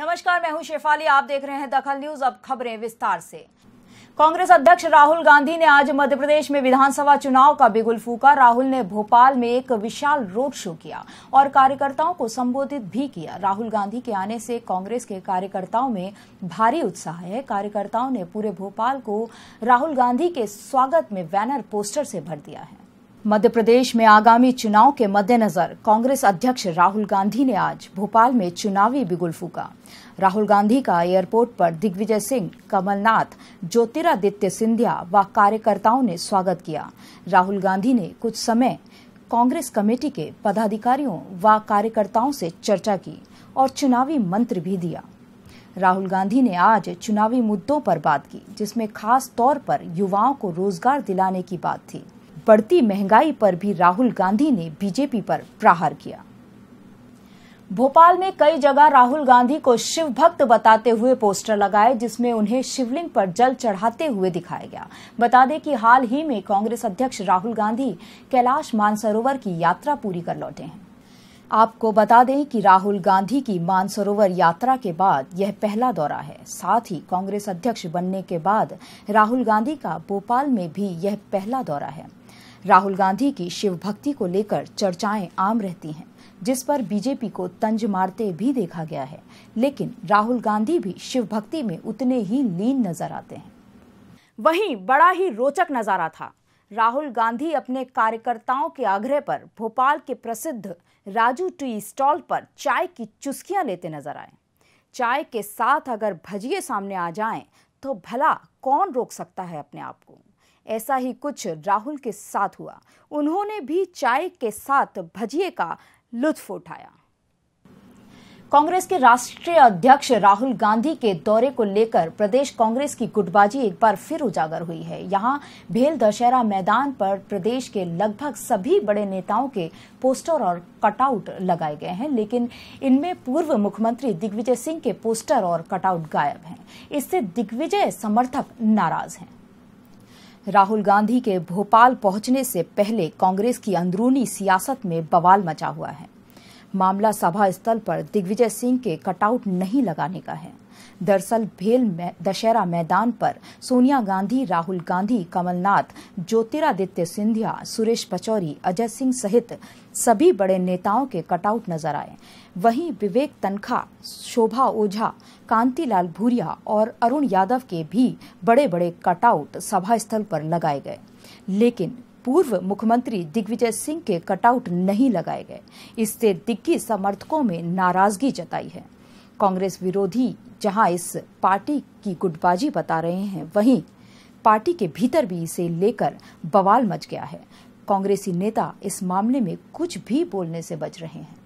नमस्कार मैं हूं शेफाली आप देख रहे हैं दखल न्यूज अब खबरें विस्तार से कांग्रेस अध्यक्ष राहुल गांधी ने आज मध्य प्रदेश में विधानसभा चुनाव का बिगुल फूका राहुल ने भोपाल में एक विशाल रोड शो किया और कार्यकर्ताओं को संबोधित भी किया राहुल गांधी के आने से कांग्रेस के कार्यकर्ताओं में भारी उत्साह है कार्यकर्ताओं ने पूरे भोपाल को राहुल गांधी के स्वागत में बैनर पोस्टर से भर दिया है मध्य प्रदेश में आगामी चुनाव के मद्देनजर कांग्रेस अध्यक्ष राहुल गांधी ने आज भोपाल में चुनावी बिगुल फूका राहुल गांधी का एयरपोर्ट पर दिग्विजय सिंह कमलनाथ ज्योतिरादित्य सिंधिया व कार्यकर्ताओं ने स्वागत किया राहुल गांधी ने कुछ समय कांग्रेस कमेटी के पदाधिकारियों व कार्यकर्ताओं से चर्चा की और चुनावी मंत्र भी दिया राहुल गांधी ने आज चुनावी मुद्दों पर बात की जिसमें खास तौर पर युवाओं को रोजगार दिलाने की बात थी बढ़ती महंगाई पर भी राहुल गांधी ने बीजेपी पर प्रहार किया भोपाल में कई जगह राहुल गांधी को शिव भक्त बताते हुए पोस्टर लगाए जिसमें उन्हें शिवलिंग पर जल चढ़ाते हुए दिखाया गया बता दें कि हाल ही में कांग्रेस अध्यक्ष राहुल गांधी कैलाश मानसरोवर की यात्रा पूरी कर लौटे हैं आपको बता दें कि राहुल गांधी की मानसरोवर यात्रा के बाद यह पहला दौरा है साथ ही कांग्रेस अध्यक्ष बनने के बाद राहुल गांधी का भोपाल में भी यह पहला दौरा है राहुल गांधी की शिव भक्ति को लेकर चर्चाएं आम रहती हैं जिस पर बीजेपी को तंज मारते भी देखा गया है लेकिन राहुल गांधी भी शिव भक्ति में उतने ही लीन नजर आते हैं वहीं बड़ा ही रोचक नजारा था राहुल गांधी अपने कार्यकर्ताओं के आग्रह पर भोपाल के प्रसिद्ध राजू टी स्टॉल पर चाय की चुस्कियां लेते नजर आए चाय के साथ अगर भजिए सामने आ जाएं तो भला कौन रोक सकता है अपने आप को ऐसा ही कुछ राहुल के साथ हुआ उन्होंने भी चाय के साथ भजिए का लुत्फ उठाया कांग्रेस के राष्ट्रीय अध्यक्ष राहुल गांधी के दौरे को लेकर प्रदेश कांग्रेस की गुटबाजी एक बार फिर उजागर हुई है यहां भेल दशहरा मैदान पर प्रदेश के लगभग सभी बड़े नेताओं के पोस्टर और कटआउट लगाए गए हैं लेकिन इनमें पूर्व मुख्यमंत्री दिग्विजय सिंह के पोस्टर और कटआउट गायब हैं इससे दिग्विजय समर्थक नाराज हैं राहुल गांधी के भोपाल पहुंचने से पहले कांग्रेस की अंदरूनी सियासत में बवाल मचा हुआ है मामला सभा स्थल पर दिग्विजय सिंह के कटआउट नहीं लगाने का है दरअसल भेल दशहरा मैदान पर सोनिया गांधी राहुल गांधी कमलनाथ ज्योतिरादित्य सिंधिया सुरेश पचौरी अजय सिंह सहित सभी बड़े नेताओं के कटआउट नजर आए वहीं विवेक तनखा शोभा ओझा कांतिलाल भूरिया और अरुण यादव के भी बड़े बड़े कटआउट सभा स्थल पर लगाए गए लेकिन पूर्व मुख्यमंत्री दिग्विजय सिंह के कटआउट नहीं लगाए गए इससे दिग्गी समर्थकों में नाराजगी जताई है कांग्रेस विरोधी जहां इस पार्टी की गुटबाजी बता रहे हैं वहीं पार्टी के भीतर भी इसे लेकर बवाल मच गया है कांग्रेसी नेता इस मामले में कुछ भी बोलने से बच रहे हैं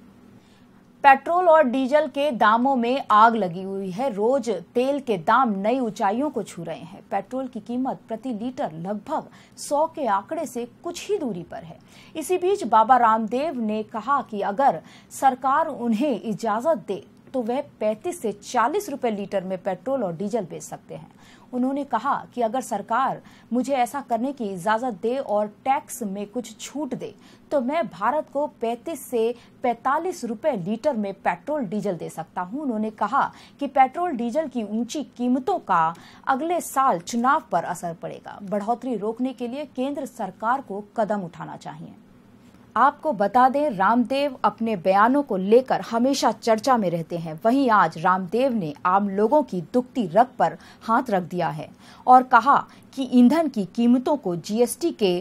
पेट्रोल और डीजल के दामों में आग लगी हुई है रोज तेल के दाम नई ऊंचाइयों को छू रहे हैं पेट्रोल की कीमत प्रति लीटर लगभग 100 के आंकड़े से कुछ ही दूरी पर है इसी बीच बाबा रामदेव ने कहा कि अगर सरकार उन्हें इजाजत दे तो वह 35 से 40 रुपए लीटर में पेट्रोल और डीजल बेच सकते हैं उन्होंने कहा कि अगर सरकार मुझे ऐसा करने की इजाजत दे और टैक्स में कुछ छूट दे तो मैं भारत को 35 से 45 रुपए लीटर में पेट्रोल डीजल दे सकता हूं उन्होंने कहा कि पेट्रोल डीजल की ऊंची कीमतों का अगले साल चुनाव पर असर पड़ेगा बढ़ोतरी रोकने के लिए केंद्र सरकार को कदम उठाना चाहिए आपको बता दें रामदेव अपने बयानों को लेकर हमेशा चर्चा में रहते हैं वहीं आज रामदेव ने आम लोगों की दुखती रग पर हाथ रख दिया है और कहा कि ईंधन की कीमतों को जीएसटी के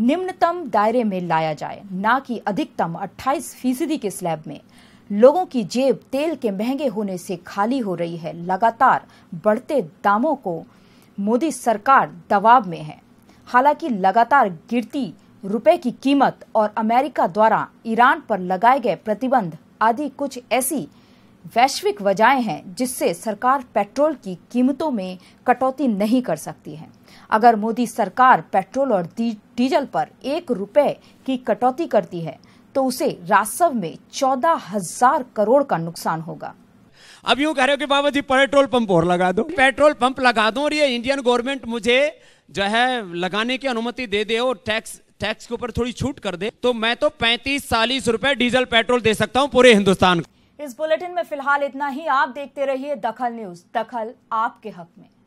निम्नतम दायरे में लाया जाए ना कि अधिकतम 28 फीसदी के स्लैब में लोगों की जेब तेल के महंगे होने से खाली हो रही है लगातार बढ़ते दामों को मोदी सरकार दबाव में है हालांकि लगातार गिरती रुपए की कीमत और अमेरिका द्वारा ईरान पर लगाए गए प्रतिबंध आदि कुछ ऐसी वैश्विक वजहें हैं जिससे सरकार पेट्रोल की कीमतों में कटौती नहीं कर सकती है अगर मोदी सरकार पेट्रोल और डीजल पर एक रुपए की कटौती करती है तो उसे राजस्व में चौदह हजार करोड़ का नुकसान होगा अब यूं कह रहे हो कि बाबा जी पेट्रोल पंप और लगा दो पेट्रोल पंप लगा दो और ये इंडियन गवर्नमेंट मुझे जो है लगाने की अनुमति दे दे और टैक्स टैक्स के ऊपर थोड़ी छूट कर दे तो मैं तो पैंतीस चालीस रूपए डीजल पेट्रोल दे सकता हूँ पूरे हिंदुस्तान को इस बुलेटिन में फिलहाल इतना ही आप देखते रहिए दखल न्यूज दखल आपके हक में